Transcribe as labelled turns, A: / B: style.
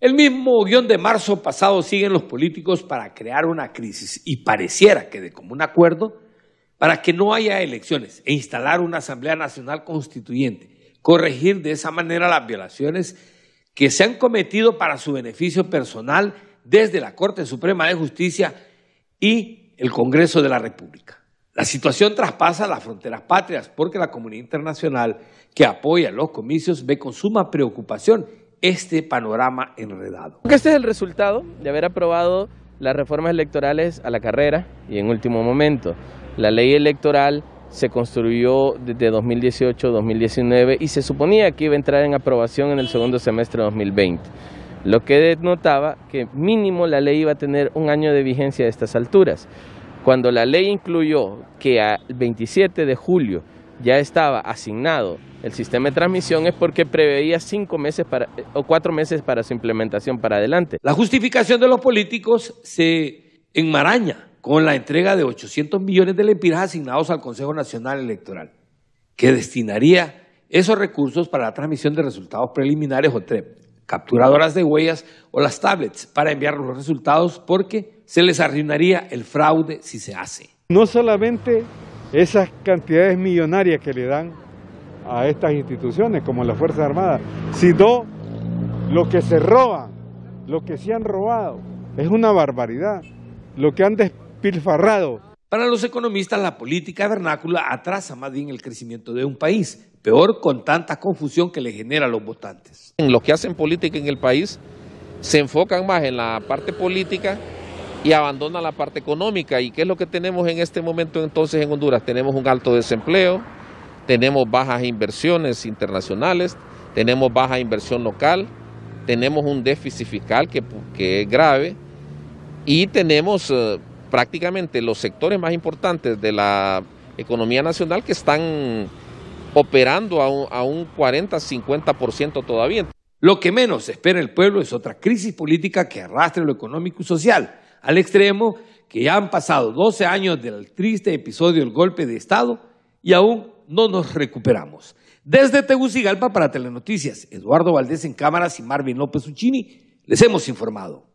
A: El mismo guión de marzo pasado siguen los políticos para crear una crisis y pareciera que de común acuerdo para que no haya elecciones e instalar una Asamblea Nacional Constituyente, corregir de esa manera las violaciones que se han cometido para su beneficio personal desde la Corte Suprema de Justicia y el Congreso de la República. La situación traspasa las fronteras patrias porque la comunidad internacional que apoya los comicios ve con suma preocupación este panorama enredado. Este es el resultado de haber aprobado las reformas electorales a la carrera
B: y en último momento. La ley electoral se construyó desde 2018-2019 y se suponía que iba a entrar en aprobación en el segundo semestre de 2020, lo que denotaba que mínimo la ley iba a tener un año de vigencia a estas alturas. Cuando la ley incluyó que al 27 de julio ya estaba asignado el sistema de transmisión es porque preveía cinco meses para, eh, o cuatro meses para su implementación para adelante.
A: La justificación de los políticos se enmaraña con la entrega de 800 millones de lempiras asignados al Consejo Nacional Electoral, que destinaría esos recursos para la transmisión de resultados preliminares o TREP, capturadoras de huellas o las tablets para enviar los resultados porque se les arruinaría el fraude si se hace.
C: No solamente esas cantidades millonarias que le dan a estas instituciones como las Fuerzas Armadas, sino lo que se roban, lo que se han robado, es una barbaridad, lo que han despilfarrado. Para
A: los economistas, la política vernácula atrasa más bien el crecimiento de un país, peor con tanta confusión que le genera a los votantes. En los que hacen política en el país se enfocan
D: más en la parte política y abandona la parte económica. ¿Y qué es lo que tenemos en este momento entonces en Honduras? Tenemos un alto desempleo, tenemos bajas inversiones internacionales, tenemos baja inversión local, tenemos un déficit fiscal que, es grave y tenemos eh, prácticamente los sectores más importantes de la economía nacional que están operando a un, a
A: un 40-50% todavía. Lo que menos espera el pueblo es otra crisis política que arrastre lo económico y social al extremo que ya han pasado 12 años del triste episodio del golpe de Estado y aún no nos recuperamos. Desde Tegucigalpa para Telenoticias, Eduardo Valdés en cámaras y Marvin López Uccini, les hemos informado.